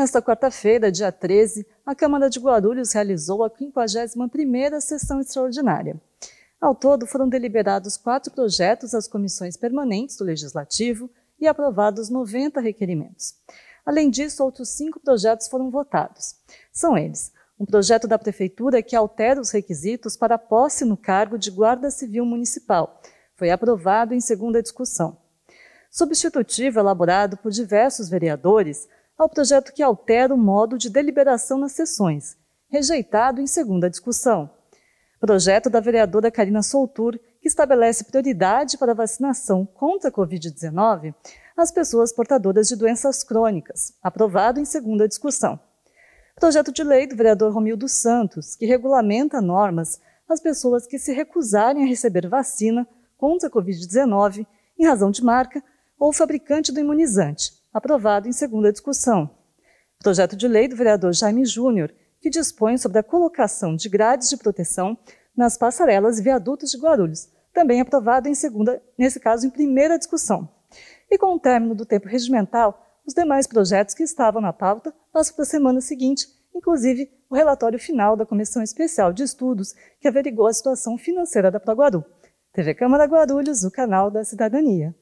Nesta quarta-feira, dia 13, a Câmara de Guarulhos realizou a 51ª sessão extraordinária. Ao todo, foram deliberados quatro projetos às comissões permanentes do Legislativo e aprovados 90 requerimentos. Além disso, outros cinco projetos foram votados. São eles: um projeto da Prefeitura que altera os requisitos para posse no cargo de Guarda Civil Municipal. Foi aprovado em segunda discussão. Substitutivo elaborado por diversos vereadores, ao projeto que altera o modo de deliberação nas sessões, rejeitado em segunda discussão. Projeto da vereadora Karina Soltur, que estabelece prioridade para a vacinação contra a Covid-19 às pessoas portadoras de doenças crônicas, aprovado em segunda discussão. Projeto de lei do vereador Romildo Santos, que regulamenta normas às pessoas que se recusarem a receber vacina contra a Covid-19 em razão de marca ou fabricante do imunizante, aprovado em segunda discussão. Projeto de lei do vereador Jaime Júnior, que dispõe sobre a colocação de grades de proteção nas passarelas e viadutos de Guarulhos, também aprovado em segunda, nesse caso em primeira discussão. E com o término do tempo regimental, os demais projetos que estavam na pauta passam para a semana seguinte, inclusive o relatório final da Comissão Especial de Estudos que averigou a situação financeira da Proguaru. TV Câmara Guarulhos, o canal da cidadania.